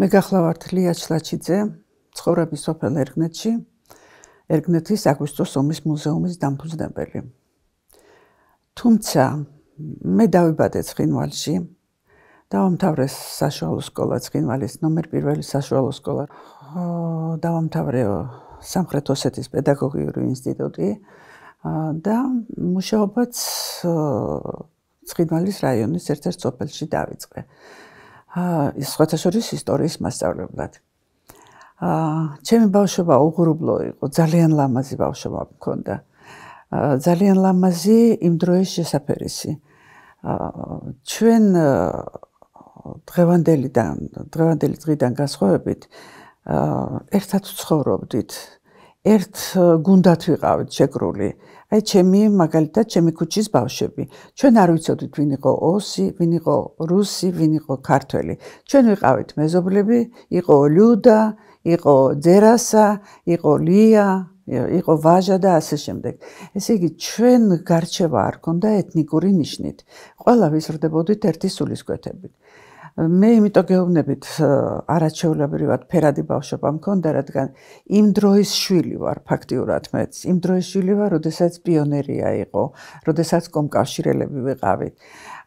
მე გახლავართ ლია ჩლაჩიძე, ცხოვრების სოფელ ერგნეთში, ერგნეთის აგვისტოს ომის მუზეუმის დამფუძნებელი. თუმცა მე დავიბადე ცხინვალში, დავამთავრე საშუალო სკოლა ცხინვალის ნომერ 1 საშუალო სკოლა. დავამთავრე სამხრეთ ოსეთის პედაგოგიური ინსტიტუტი და მუშაობაც ცხინვალის რაიონის ერთ-ერთ სოფელში დაიწყე. ის ხოთაშორის ისტორიის მასწავლებლად. აა, ჩემი ბავშვობა უღრუბლო იყო, ძალიან ლამაზი ბავშვობა მქონდა. აა, ძალიან ლამაზი იმ დროის შესაფერისი. აა, ჩვენ დღევანდელიდან, დღევანდელი დღიდან გასხოვებით, აა, ერთად ცხოვრობდით. ერთ გუნდათ ვიყავით შეკრული. აა, აი ჩემი მაგალითად ჩემი ქუჩის ბავშვები ჩვენ არ ვიცოდით ვინ იყო ოსი, ვინ იყო რუსი, ვინ იყო ქართველი. ჩვენ ვიყავით მეზობლები, იყო ლუდა, იყო ძერასა, იყო ლია, იყო ვაჟა და ასე შემდეგ. ესე იგი ჩვენ გარჩევა არ გონდა ეთნიკური ნიშნით. ყველა ვისრდებოდით ერთი სულისკვეთებით. მე იმიტომ გეუბნებით არაჩეულებრივად ფერადი ბავშვობა მქონდა, რადგან იმ დროის შვილი ვარ ფაქტიურად მეც. იმ დროის შვილი ვარ, როდესაც პიონერია იყო, როდესაც კომკავშირელები ვიყავით.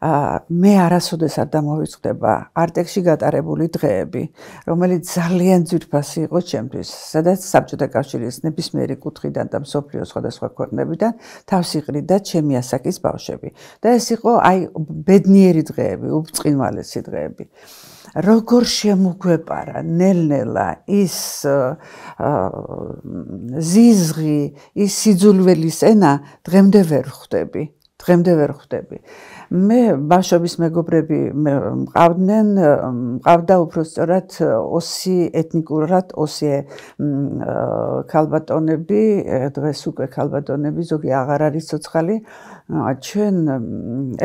მე არასოდეს არ დამოვიწყდება არტექსში გატარებული დღეები, რომელიც ძალიან ძვირფასი იყო ჩემთვის, სადაც საბჭოთა კავშირის ნებისმიერი კუთხიდან და მსოფლიოს სხვადასხვა ქვეყნებიდან თავს იყრიდა ჩემი ასაკის ბავშვები. და ეს იყო აი ბედნიერი დღეები, უბწყინვალესი დღეები. როგორ შემოგვეპარა ნელ-ნელა ის ზიზღი, ის სიძულველის ენა დღემდე ვერ ხვდები, დღემდე ვერ ხვდები. მე ბაშობის მეგობრები მყავდნენ მყავდა უფრო სწორად 20 ეთნიკურად 20 ქალბატონები დღეს უკვე ქალბატონები ზოგი აღარ არის ცოცხალი ჩვენ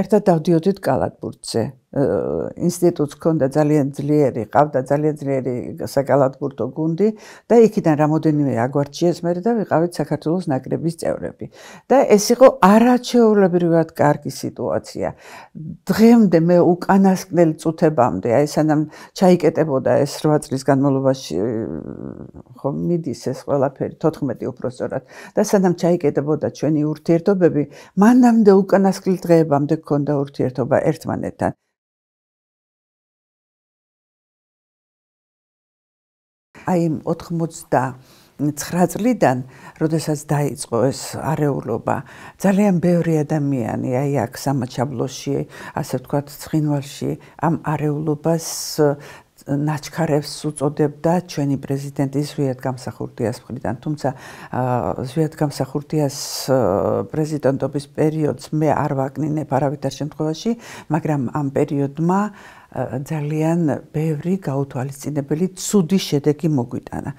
ერთად დავდიოდით კალათბურთზე ინსტიტუტს ქონდა ძალიან ძლიერი, ყავდა ძალიან ძლიერი საკალათბურთო გუნდი და იქიდან რამოდენიმე აგვარჩიეს მე და ვიყავით საქართველოს ნაკრების წევრები. და ეს იყო არაჩეულებრივად კარგი სიტუაცია. დღემდე მე უკანასკნელ წუთებამდე, აი სანამ ჩაიკეტებოდა ეს 8 წლის განმავლობაში ხო მიდის ეს ყველაფერი 14 უფრო სწორად და სანამ ჩაიკეტებოდა ჩვენი ურთიერთობები, მანამდე უკანასკნელ დღეებამდე გქონდა ურთიერთობა ერთმანეთთან. აი 89 წლიდან, როდესაც დაიწყო ეს არეულობა, ძალიან ბევრი ადამიანი აი აქ სამაჩაბლოში, ასე ვთქვათ, ცხინვალში ამ არეულობას ნაჩქარებს უწოდებდა ჩვენი პრეზიდენტის ზვიად გამსახურდიას მხრიდან, თუმცა ზვიად გამსახურდიას პრეზიდენტობის პერიოდს მე არ ვაკნინებ არავითარ შემთხვევაში, მაგრამ ამ პერიოდმა ძალიან ბევრი გაუთვალისწინებელი ცუდი შედეგი მოგვიტანა.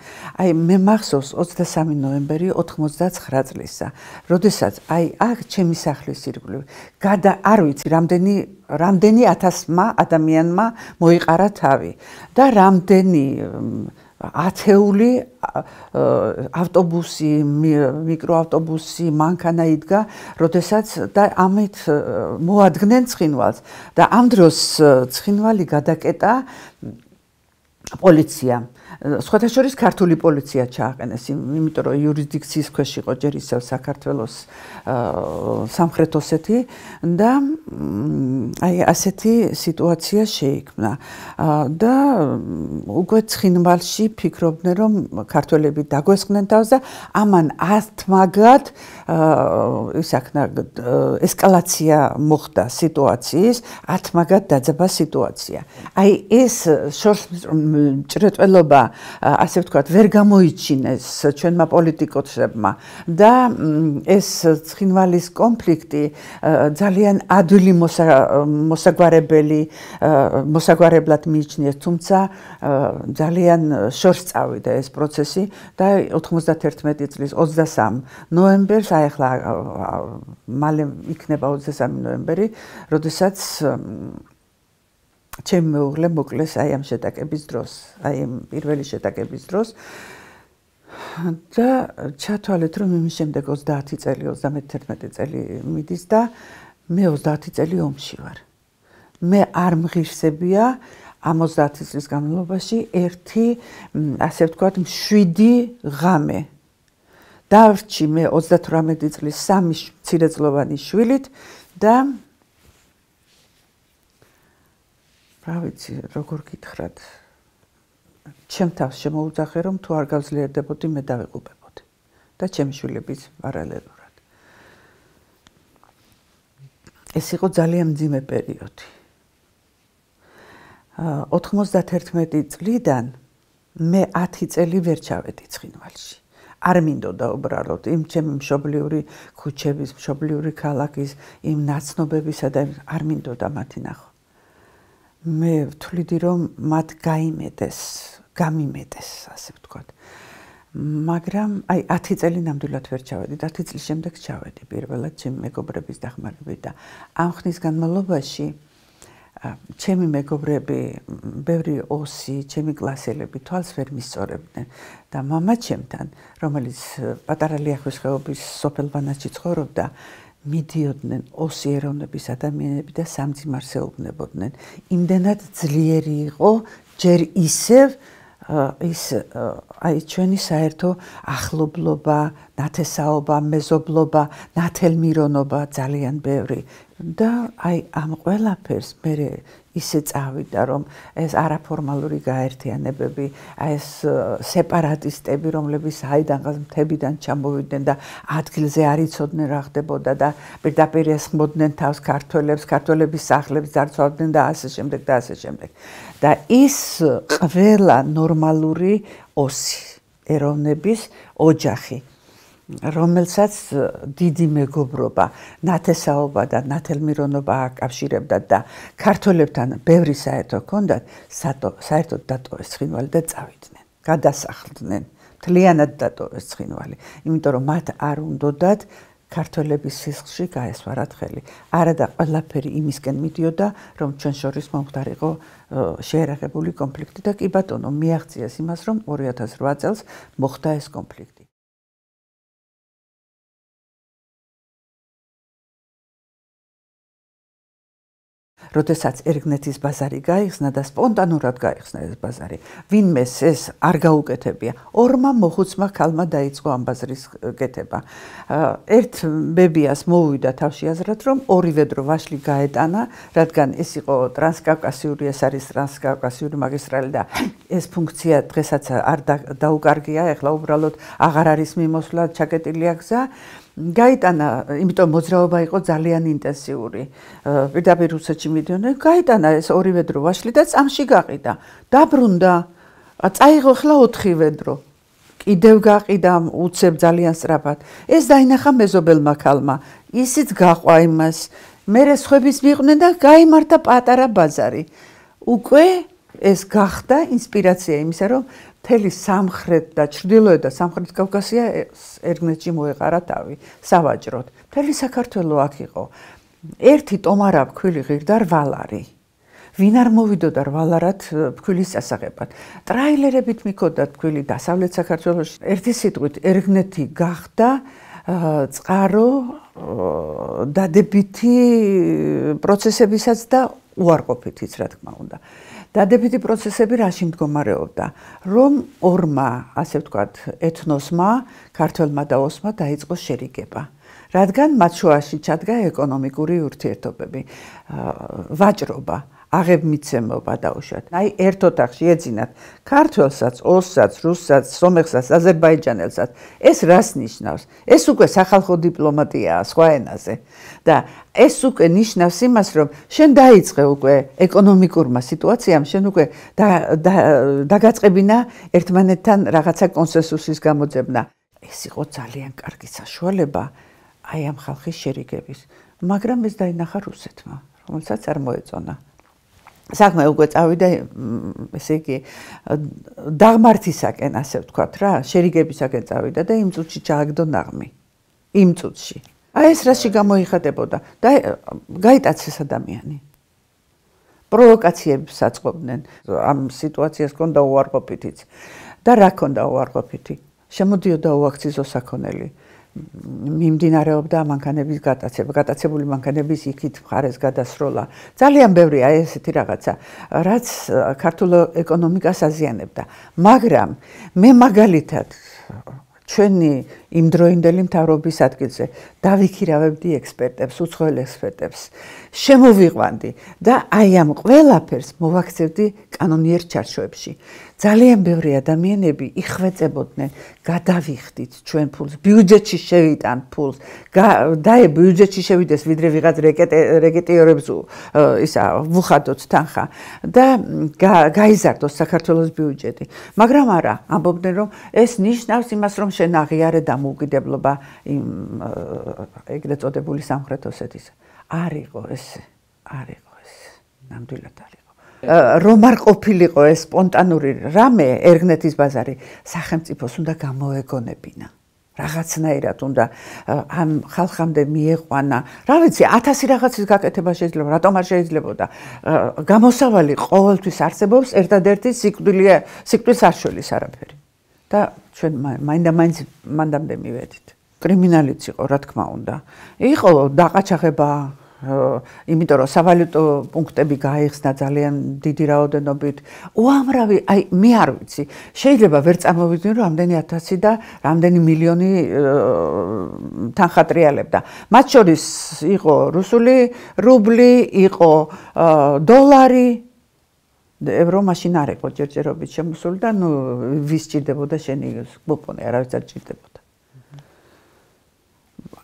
აი მე მახსოვს 23 ნოემბერი 99 წლისა, როდესაც აი აქ ჩემი სახლის ირგვლივ გადა არ ვიცი რამდენი რამდენი 1000-მა ადამიანმა მოიყარა თავი და რამდენი ათეული ავტობუსი, მიკროავტობუსი, მანქანა იდგა, როდესაც და ამით მოადგნენ ცხინვალს და ამ დროს ცხინვალი გადაკეტა პოლიციამ. სხვათა შორის ქართული პოლიცია ჩააყენეს, იმიტომ რომ იურისდიქციის ქვეშ იყო ჯერ ისევ საქართველოს სამხრეთ ოსეთი და აი ასეთი სიტუაცია შეიქმნა. და უკვე ცხინვალში ფიქრობდნენ, რომ ქართველები დაგვესხნენ თავს და ამან ათმაგად ისახნა ესკალაცია მოხდა სიტუაციის, ათმაგად დაძაბა სიტუაცია. აი ეს შორს ჭრეტველობა ასე ვთქვათ, ვერ გამოიჩინეს ჩვენმა პოლიტიკოსებმა და ეს ცხინვალის კონფლიქტი ძალიან ადვილი მოსაგვარებელი მოსაგვარებლად მიიჩნიეს, თუმცა ძალიან შორს წავიდა ეს პროცესი და 91 წლის 23 ნოემბერს აი ახლა მალე იქნება 23 ნოემბერი, როდესაც ჩემ მეუღლე მოკლეს აი ამ შეტაკების დროს, აი ამ პირველი შეტაკების დროს. და ჩათვალეთ, რომ იმის შემდეგ 30 წელი, 31 წელი მიდის და მე 30 წელი ომში ვარ. მე არ მღირსებია ამ 30 წლის განმავლობაში ერთი, ასე ვთქვათ, შვიდი ღამე. დავრჩი მე 38 წლის სამი ცირეძლოვანი შვილით და რა ვიცი, როგორ გითხრათ. ჩემ თავს შემოუძახე, რომ თუ არ გავძლიერდებოდი, მე დავიღუპებოდი. და ჩემი შვილებიც პარალელურად. ეს იყო ძალიან ძიმე პერიოდი. 91 წლიდან მე 10 წელი ვერ ჩავედი ცხინვალში. არ მინდოდა უბრალოდ იმ ჩემი მშობლიური ქუჩების, მშობლიური ქალაქის, იმ ნაცნობებისა და არ მინდოდა მათი ნახვა. მე ვთვლიდი რომ მათ გამიმედეს გამიმედეს ასე ვთქვათ მაგრამ აი 10 წელი ნამდვილად ვერ ჩავედი 10 წლის შემდეგ ჩავედი პირველად ჩემი მეგობრების დახმარებით და ამ ხნის განმავლობაში ჩემი მეგობრები ბევრი ოსი ჩემი კლასელები თვალს ვერ მისწორებდნენ და мама ჩემთან რომელიც პატარალიახის ხეობის სოფელ ბანაში ცხოვრობდა მიდიოდნენ ოსი ეროვნების ადამიანები და სამძიმარზე უბნებოდნენ. იმდენად ძლიერი იყო ჯერ ისევ ის აი ჩვენი საერთო ახლობლობა, ნათესაობა, მეზობლობა, ნათელმირონობა ძალიან ბევრი და აი ამ ყველაფერს მე ისე წავიდა რომ ეს არაფორმალური გაერთიანებები ეს სეპარატისტები რომლებიც აიდან გაზ მთებიდან ჩამოვიდნენ და ადგილზე არიწოდნენ რა ხდებოდა და პირდაპირ ესმოდნენ თავს ქართველებს ქართველების სახლებს დარწმავდნენ და ასე შემდეგ და ასე შემდეგ და ის ყველა ნორმალური ოსი ეროვნების ოჯახი რომელსაც დიდი მეგობრობა, ნათესაობა და ნათელმირონობა აკავშირებდა და ქართველებთან ბევრი საერთო ჰქონდათ, საერთოდ დატოვეს ცხინვალი და წავიდნენ, გადასახლდნენ, მთლიანად დატოვეს ცხინვალი, იმიტომ რომ მათ არ უნდოდათ ქართველების სისხლში გაესვარათ ხელი. არადა ყველაფერი იმისკენ მიდიოდა, რომ ჩვენ შორის მომხდარიყო შეერაღებული კონფლიქტი და კი ბატონო მიაღწიეს იმას, რომ 2008 წელს მოხდა ეს კონფლიქტი. როდესაც ერგნეთის ბაზარი გაიხსნა და სპონტანურად გაიხსნა ეს ბაზარი, ვინმე ეს არ გაუკეთებია, ორმა მოხუცმა ქალმა დაიწყო ამ ბაზრის კეთება. ერთ ბებიას მოუვიდა თავში აზრად, რომ ორივე დრო ვაშლი გაეტანა, რადგან ეს იყო ტრანსკავკასიური, ეს არის ტრანსკავკასიური მაგისტრალი და ეს ფუნქცია დღესაც არ დაუკარგია, ეხლა უბრალოდ აღარ არის მიმოსვლა ჩაკეტილი აქვს და გაიტანა, იმიტომ მოძრაობა იყო ძალიან ინტენსიური. პირდაპირ რუსეთში მიდიოდნენ. გაიტანა ეს ორივე დრო ვაშლი და წამში გაყიდა. დაბრუნდა. წაიღო ხლა 4 ვედრო. კიდევ გაყიდა უცებ ძალიან სწრაფად. ეს დაინახა მეზობელმა ქალმა. ისიც გაყვა იმას. მერე ხვების მიყვნენ და გამართა პატარა ბაზარი. უკვე ეს გახდა ინსპირაცია იმისა, რომ მთელი სამხრეთ და ჩრდილოეთ და სამხრეთ კავკასია ერგნეთში მოეყარა თავი სავაჭროდ. მთელი საქართველო აქ იყო. ერთი ტომარა ფქვილი ღირდა რვალარი. ვინ არ მოვიდოდა რვალარად ფქვილის სასაღებად. ტრაილერებით მიქოდა ფქვილი დასავლეთ საქართველოში. ერთი სიტყვით ერგნეთი გახდა წყარო დადებითი პროცესებისაც და უარყოფითიც რა თქმა უნდა. დადებითი პროცესები რაში მდგომარეობდა რომ ორმა ასე ვთქვათ ეთნოსმა ქართველმა და ოსმა დაიწყო შერიგება რადგან მათ შორის ჩადგა ეკონომიკური ურთიერთობები ვაჭრობა აღებმიცემობა დაუშვათ. აი ერთ ოთახში ეძინათ ქართველსაც, ოსსაც, რუსსაც, სომხსაც, აზერბაიჯანელსაც. ეს რას ნიშნავს? ეს უკვე სახალხო დიპლომატიაა სხვა ენაზე. და ეს უკვე ნიშნავს იმას, რომ შენ დაიწყე უკვე ეკონომიკურმა სიტუაციამ, შენ უკვე და დაგაწყებინა ერთმანეთთან რაღაცა კონსენსუსის გამოძებნა. ეს იყო ძალიან კარგი საშუალება აი ამ ხალხის შერიგების. მაგრამ ეს დაინახა რუსეთმა, რომელსაც არ მოეწონა. საქმე უკვე წავიდა ესე იგი დაღმართისაკენ ასე ვთქვათ რა შერიგებისაკენ წავიდა და იმ წუთში ჩააგდო ნაღმი იმ წუთში აი ეს რაში გამოიხატებოდა და გაიტაცეს ადამიანი პროვოკაციებს აწყობდნენ ამ სიტუაციას კონდა უარყოფითიც და რა კონდა უარყოფითი შემოდიოდა უაქციზო საქონელი მიმდინარეობდა მანქანების გადაცება, გადაცებული მანქანების იქით მხარეს გადასროლა. ძალიან ბევრია ესეთი რაღაცა, რაც ქართულ ეკონომიკას აზიანებდა. მაგრამ მე მაგალითად ჩვენი იმ დროინდელი მთავრობის ადგილზე და ვიქირავებდი ექსპერტებს, უცხოელ ექსპერტებს. შემოვიყვანდი და აი ამ ყველაფერს მოვაქცევდი კანონიერ ჩარჩოებში. ძალიან ბევრი ადამიანები იხვეწებოდნენ, გადავიხდით ჩვენ ფულს, ბიუჯეტში შევიტან ფულს, და ე ბიუჯეტში შევიდეს ვიდრე ვიღაც რეკეტიორებს ისა ვუხადოთ თანხა და გაიზარდოს საქართველოს ბიუჯეტი. მაგრამ არა, ამბობდნენ რომ ეს ნიშნავს იმას რომ შენ აღიარე და დამოუკიდებლობა იმ ეგრეთ წოდებული სამხრეთ ოსეთის არ იყო ეს არ იყო ეს ნამდვილად არ იყო რომ არ ყოფილიყო ეს სპონტანური რამე ერგნეთის ბაზარი სახელმწიფოს უნდა გამოეგონებინა რაღაცნაირად უნდა ამ ხალხამდე მიეყვანა. რა ვიცი, 1000 რაღაცის გაკეთება შეიძლება, რატომ არ შეიძლებოდა? გამოსავალი ყოველთვის არსებობს, ერთადერთი სიკვდილია, სიკვდილს არ შველის არაფერი. და ჩვენ მაინდა მაინც მანდამდე მივედით. კრიმინალიც იყო, რა თქმა უნდა. იყო დაყაჩაღება, იმიტომ რომ სავალუტო პუნქტები გაიხსნა ძალიან დიდი რაოდენობით. უამრავი, აი, მე არ ვიცი. შეიძლება ვერ წარმოვიდგინო, რომ რამდენი ათასი და რამდენი მილიონი თანხატრიალებდა. მათ შორის იყო რუსული რუბლი, იყო დოლარი, ევრო მაშინ არ იყო ჯერჯერობით შემოსული და ნუ ვის ჭირდებოდა შენი კუპონი, არავის არ ჭირდებოდა.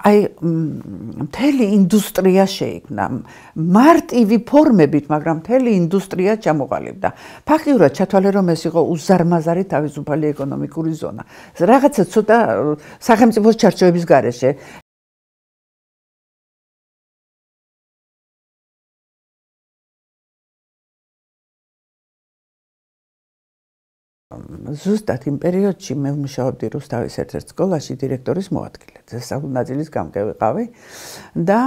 აი მთელი ინდუსტრია შეიქმნა მარტივი ფორმებით, მაგრამ მთელი ინდუსტრია ჩამოყალიბდა. ფაქტიურად ჩათვალე რომ ეს იყო უზარმაზარი თავისუფალი ეკონომიკური ზონა. რაღაცა ცოტა სახელმწიფოს ჩარჩოების გარეშე, ზუსტად იმ პერიოდში მე ვმუშაობდი რუსთავის ერთ-ერთ სკოლაში დირექტორის მოადგილედ. სასწავლნაწილის გამგებიყავი და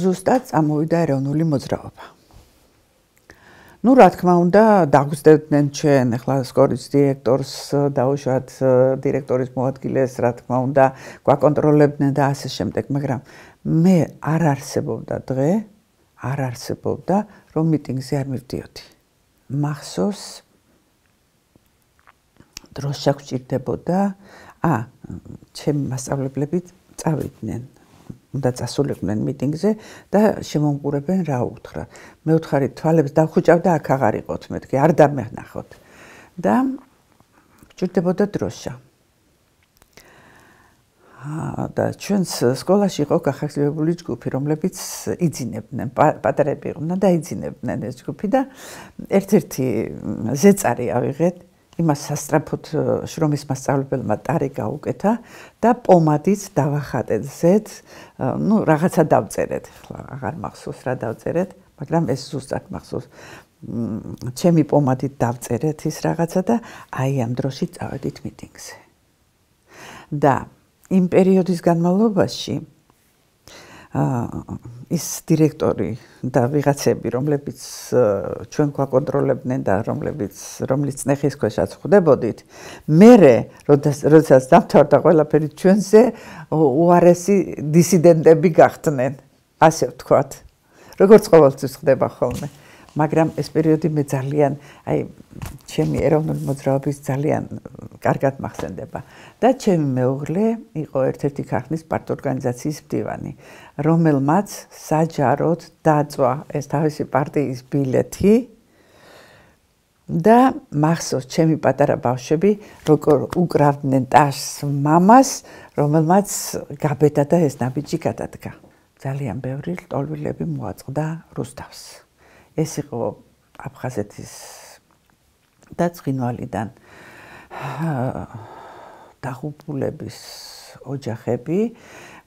ზუსტად წამოვიდა ეროვნული მოძრაობა. ну, რა თქმა უნდა, დაგვზდებდნენ ჩვენ ახლა სკოლის დირექტორს, დაუშვათ დირექტორის მოადგილეს, რა თქმა უნდა, გვაკონტროლებდნენ და ასე შემდეგ, მაგრამ მე არ არსებობდა დღე, არ არსებობდა, რომ მიტინგზე არ მივდიოდი. მახსოვს, დროშა გჭირდებოდა. ა, ჩემი მასწავლებლები წავიდნენ. უნდა წასულიყვნენ მიტინგზე და შემოგურებენ რა უთხრა. მე ვთხარი თვალებს დახუჭავდა აქ აღარიყოთ მეთქე, არ დამეხნახოთ. და გჭირდებოდა დროშა. ა და ჩვენს სკოლაში იყო გახახლებული ჯგუფი, რომლებიც იძინებდნენ, პატარები იყვნენ და იძინებდნენ ეს ჯგუფი და ერთ-ერთი ზეწარი ავიღეთ იმას სასტრაფოთ შრომის მასწავლებელმა tare gauketa და პომადით დავახატეთ ზეთ, ну, რაღაცა დავწერეთ, ხლა აღარ მახსოვს რა დავწერეთ, მაგრამ ეს ზუსტად მახსოვს. ჩემი პომადით დავწერეთ ის რაღაცა და აი ამ დროში წავედით მიტინგზე. და იმ პერიოდის განმავლობაში ის დირექტორი და ვიღაცები, რომლებიც ჩვენ გვაკონტროლებდნენ და რომლებიც რომლის წნეხის ქვეშაც ხდებოდით, მერე, როდესაც დამთავრდა ყველაფერი ჩვენზე, უარესი დისიდენტები გახდნენ, ასე ვთქვათ. როგორც ყოველთვის ხდება ხოლმე. მაგრამ ეს პერიოდი მე ძალიან, აი, ჩემი ეროვნული მოძრაობის ძალიან კარგად მახსენდება და ჩემი მეუღლე იყო ერთ-ერთი ქართლის პარტორგანიზაციის მდივანი. რომელმაც საჯაროდ დაწვა ეს თავისი პარტიის ბილეთი და მახსოვს ჩემი პატარა ბავშვები როგორ უკრავდნენ ტაშს მამას რომელმაც გაბედა და ეს ნაბიჯი გადადგა ძალიან ბევრი ლტოლვილები მოაწყდა რუსთავს ეს იყო აფხაზეთის და ცხინვალიდან დაღუპულების ოჯახები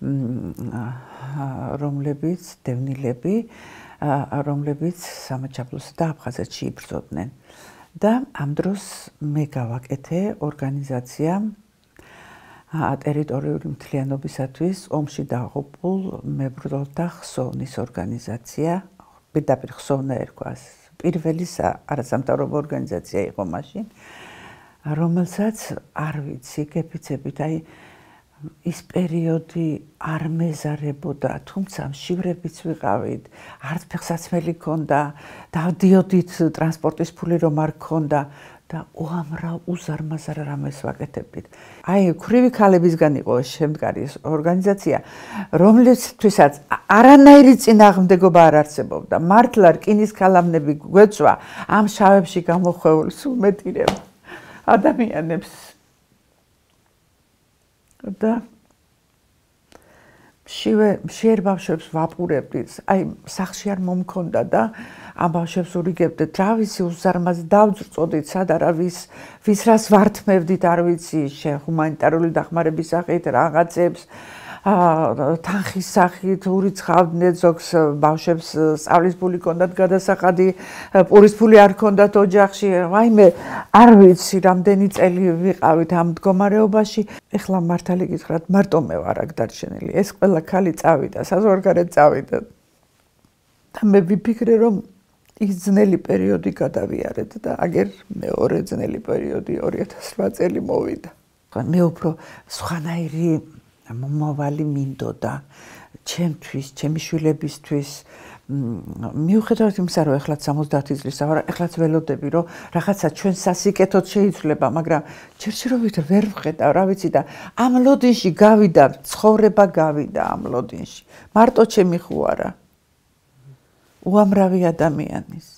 რომლებიც დევნილები რომლებიც სამაჩაბლოსა და აფხაზეთში იბრძოდნენ და ამ დროს მე გავაკეთე ორგანიზაცია ა ტერიტორიული მთლიანობისათვის ომში დაღუპულ მებრძოლთა ხსოვნის ორგანიზაცია პირდაპირ ხსოვნა ერქვა პირველი არასამთავრობო ორგანიზაცია იყო მაშინ რომელსაც არ ვიცი გეფიცებით აი ის პერიოდი არ მეზარებოდა, თუმცა შივრებიც ვიყავით, არც ფეხსაცმელი ქონდა, დავდიოდით ტრანსპორტის ფული რომ არ ქონდა და უამრავ უზარმაზარ რამეს ვაკეთებდით. აი, ქრივი ქალებისგან იყო შემდგარი ორგანიზაცია, რომლისთვისაც არანაირი წინააღმდეგობა არ არსებობდა. მართლა რკინის ქალამნები გვეწვა ამ შავებში გამოხვეულს უმეტირებ ადამიანებს. და შივე შეერ ბავშვებს ვაპურებდით. აი, სახში არ მომქონდა და ამ ბავშვებს ურიგებდით. რა ვიცი, უზარმაზ დავწწოდით სად არა ვის, ვის რას ვართმევდით, არ ვიცი, შე ჰუმანიტარული დახმარების სახით რაღაცებს. თანხის სახით ურიცხავდნენ ზოგს ბავშვებს სწავლის ფული კონდათ გადასაყადი პურის ფული არ კონდათ ოჯახში ვაიმე არ ვიცი რამდენი წელი ვიყავით ამ მდგომარეობაში ეხლა მართალი გითხრათ მარტო მე ვარ აქ დარჩენილი ეს ყველა ხალი წავიდა საზღვარგარეთ წავიდა და მე ვიფიქრე რომ ის ძნელი პერიოდი გადავიარეთ და აგერ მეორე ძნელი პერიოდი 2008 წელი მოვიდა მე უფრო სხვანაირი მომავალი მინდოდა ჩემთვის, ჩემი შვილებისთვის. მიუხედავად იმისა, რომ ახლა 70 წლის ავარ, ახლაც ველოდები, რომ რაღაცა ჩვენ სასიკეთოდ შეიძლება, მაგრამ ჩერჩეროვით ვერ ვხედავ, რა ვიცი და ამ ლოდინში გავიდა, ცხოვრება გავიდა ამ ლოდინში. მარტო ჩემი ხო არა? უამრავი ადამიანის.